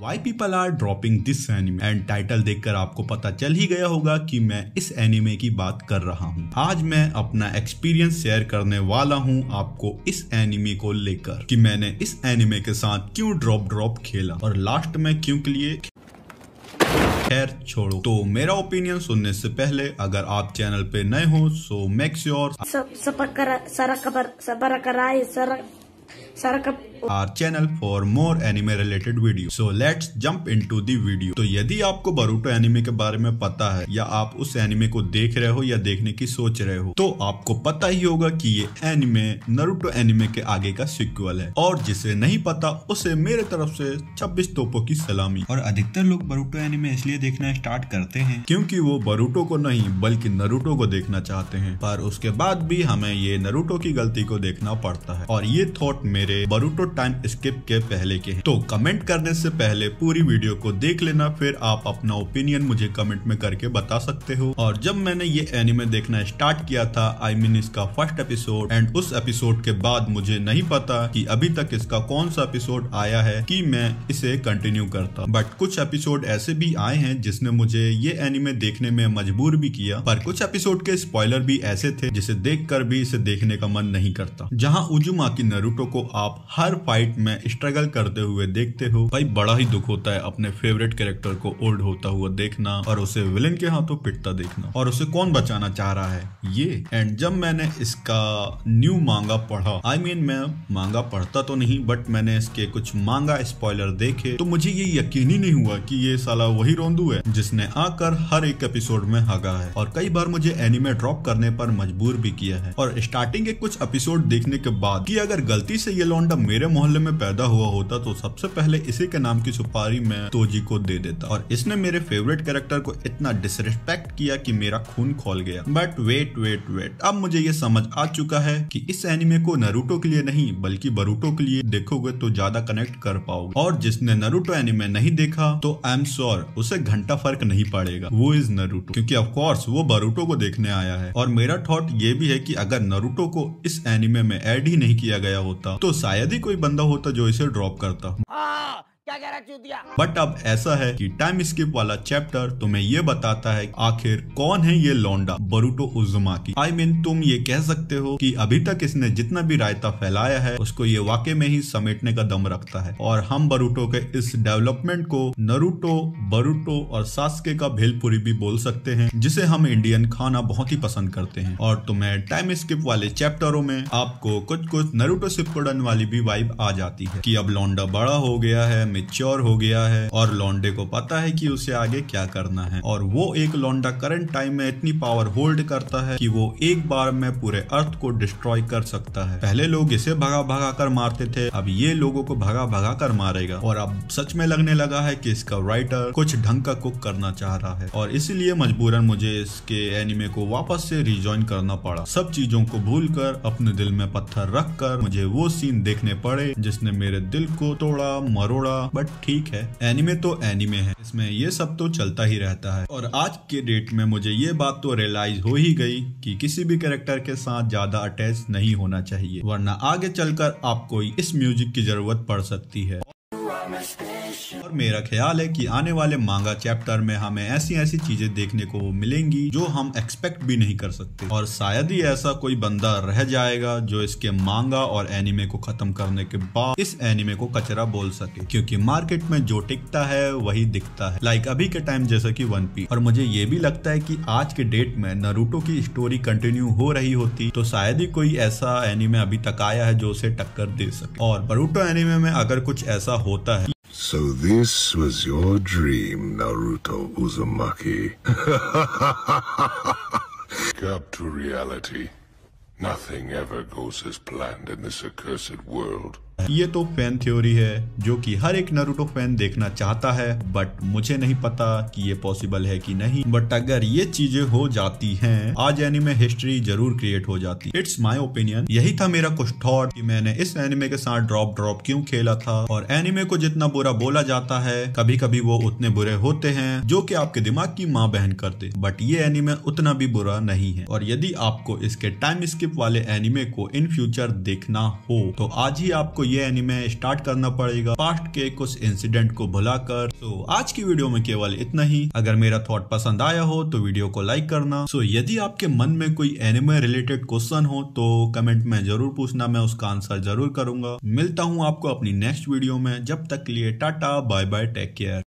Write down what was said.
Y people are dropping this anime and title देखकर आपको पता चल ही गया होगा कि मैं इस एनिमे की बात कर रहा हूँ आज मैं अपना एक्सपीरियंस शेयर करने वाला हूँ आपको इस एनिमे को लेकर कि मैंने इस एनिमे के साथ क्यों ड्रॉप ड्रॉप खेला और लास्ट में क्यों के लिए खैर छोड़ो तो मेरा ओपिनियन सुनने से पहले अगर आप चैनल पे नए हो सो मेक श्योर सबर कराए our channel for more anime related video so let's jump into the video तो यदि आपको बरूटो एनिमे के बारे में पता है या आप उस एनिमे को देख रहे हो या देखने की सोच रहे हो तो आपको पता ही होगा कि ये एनिमे नरूटो एनिमे के आगे का सिक्वल है और जिसे नहीं पता उसे मेरे तरफ से 26 तोपों की सलामी और अधिकतर लोग बरूटो एनिमे इसलिए देखना स्टार्ट करते हैं क्योंकि वो बरूटो को नहीं बल्कि नरूटो को देखना चाहते हैं पर उसके बाद भी हमें ये नरूटो की गलती को देखना पड़ता है और ये थॉट में मेरे बरूटो टाइम स्किप के पहले के हैं तो कमेंट करने से पहले पूरी वीडियो को देख लेना फिर आप अपना ओपिनियन मुझे कमेंट में करके बता सकते हो और जब मैंने ये एनिमे देखना स्टार्ट किया था आई I मीन mean इसका फर्स्ट एपिसोड एंड उस एपिसोड के बाद मुझे नहीं पता की अभी तक इसका कौन सा एपिसोड आया है की मैं इसे कंटिन्यू करता बट कुछ एपिसोड ऐसे भी आए हैं जिसने मुझे ये एनिमे देखने में मजबूर भी किया पर कुछ एपिसोड के स्पॉयलर भी ऐसे थे जिसे देख कर भी इसे देखने का मन नहीं करता जहाँ उजुमा की नरूटो को आप हर फाइट में स्ट्रगल करते हुए देखते हो भाई बड़ा ही दुख होता है अपने फेवरेट कैरेक्टर को ओल्ड होता हुआ देखना और उसे विलन के हाथों पिटता देखना और उसे कौन बचाना चाह रहा है ये एंड जब मैंने इसका न्यू मांगा पढ़ा आई I मीन mean, मैं मांगा पढ़ता तो नहीं बट मैंने इसके कुछ मांगा स्पॉयलर देखे तो मुझे ये यकीन ही नहीं हुआ कि ये साला वही रोंदू है जिसने आकर हर एक एपिसोड में हगा है और कई बार मुझे एनिमे ड्रॉप करने पर मजबूर भी किया है और स्टार्टिंग के कुछ एपिसोड देखने के बाद कि अगर गलती से ये ये लौंडा मेरे मोहल्ले में पैदा हुआ होता तो सबसे पहले इसी के नाम की सुपारी मैं तोजी को दे देता और इसने मेरे फेवरेट कैरेक्टर को इतना डिसरिस्पेक्ट किया कि मेरा खून खोल गया बट वेट वेट वेट अब मुझे ये समझ आ चुका है कि इस एनिमे को नरूटो के लिए नहीं बल्कि बरूटो के लिए देखोगे तो ज्यादा कनेक्ट कर पाओगे और जिसने नरूटो एनिमे नहीं देखा तो आई एम श्योर उसे घंटा फर्क नहीं पड़ेगा वो इज नरूटो क्यूँकी ऑफकोर्स वो बरूटो को देखने आया है और मेरा थॉट ये भी है की अगर नरूटो को इस एनिमे में एड ही नहीं किया गया होता तो शायद ही कोई बंदा होता जो इसे ड्रॉप करता क्या कह रहा चूतिया बट अब ऐसा है कि टाइम स्किप वाला चैप्टर तुम्हें ये बताता है आखिर कौन है ये लौंडा बरूटो उजुमा की आई I मीन mean, तुम ये कह सकते हो कि अभी तक इसने जितना भी रायता फैलाया है उसको ये वाकई में ही समेटने का दम रखता है और हम बरूटो के इस डेवलपमेंट को नरूटो बरूटो और सासके का भेलपुरी भी बोल सकते हैं जिसे हम इंडियन खाना बहुत ही पसंद करते हैं और तुम्हें टाइम स्किप वाले चैप्टरों में आपको कुछ कुछ नरूटो सिपकोडन वाली भी वाइब आ जाती है की अब लौंडा बड़ा हो गया है मेच्योर हो गया है और लॉन्डे को पता है कि उसे आगे क्या करना है और वो एक लॉन्डा करंट टाइम में इतनी पावर होल्ड करता है कि वो एक बार में पूरे अर्थ को डिस्ट्रॉय कर सकता है पहले लोग इसे भगा भगा कर मारते थे अब ये लोगों को भगा भगा कर मारेगा और अब सच में लगने लगा है कि इसका राइटर कुछ ढंग का कुक करना चाह रहा है और इसीलिए मजबूरन मुझे इसके एनिमे को वापस से रिजॉइन करना पड़ा सब चीजों को भूल कर अपने दिल में पत्थर रख कर मुझे वो सीन देखने पड़े जिसने मेरे दिल को तोड़ा मरोड़ा बट ठीक है एनिमे तो एनिमे है इसमें ये सब तो चलता ही रहता है और आज के डेट में मुझे ये बात तो रियलाइज हो ही गई कि किसी भी कैरेक्टर के साथ ज्यादा अटैच नहीं होना चाहिए वरना आगे चलकर आपको इस म्यूजिक की जरूरत पड़ सकती है मेरा ख्याल है कि आने वाले मांगा चैप्टर में हमें ऐसी ऐसी चीजें देखने को मिलेंगी जो हम एक्सपेक्ट भी नहीं कर सकते और शायद ही ऐसा कोई बंदा रह जाएगा जो इसके मांगा और एनिमे को खत्म करने के बाद इस एनिमे को कचरा बोल सके क्योंकि मार्केट में जो टिकता है वही दिखता है लाइक अभी के टाइम जैसा की वन पी और मुझे ये भी लगता है की आज के डेट में नरूटो की स्टोरी कंटिन्यू हो रही होती तो शायद ही कोई ऐसा एनिमे अभी तक आया है जो उसे टक्कर दे सके और बरूटो एनिमे में अगर कुछ ऐसा होता है So this was your dream, Naruto Uzumaki. Cap to reality. Nothing ever goes as planned in this accursed world. ये तो फैन थ्योरी है जो कि हर एक नरूटो फैन देखना चाहता है बट मुझे नहीं पता कि ये पॉसिबल है कि नहीं बट अगर ये चीजें हो जाती हैं आज एनिमे हिस्ट्री जरूर क्रिएट हो जाती इट्स माय ओपिनियन यही था मेरा कुछ थॉट कि मैंने इस एनिमे के साथ ड्रॉप ड्रॉप क्यों खेला था और एनिमे को जितना बुरा बोला जाता है कभी कभी वो उतने बुरे होते हैं जो की आपके दिमाग की माँ बहन करते बट ये एनिमे उतना भी बुरा नहीं है और यदि आपको इसके टाइम स्किप वाले एनिमे को इन फ्यूचर देखना हो तो आज ही आपको ये एनिमे स्टार्ट करना पड़ेगा पास्ट के कुछ इंसिडेंट को भुलाकर तो आज की वीडियो में केवल इतना ही अगर मेरा थॉट पसंद आया हो तो वीडियो को लाइक करना सो यदि आपके मन में कोई एनिमे रिलेटेड क्वेश्चन हो तो कमेंट में जरूर पूछना मैं उसका आंसर जरूर करूंगा मिलता हूँ आपको अपनी नेक्स्ट वीडियो में जब तक लिए टाटा बाय बाय टेक केयर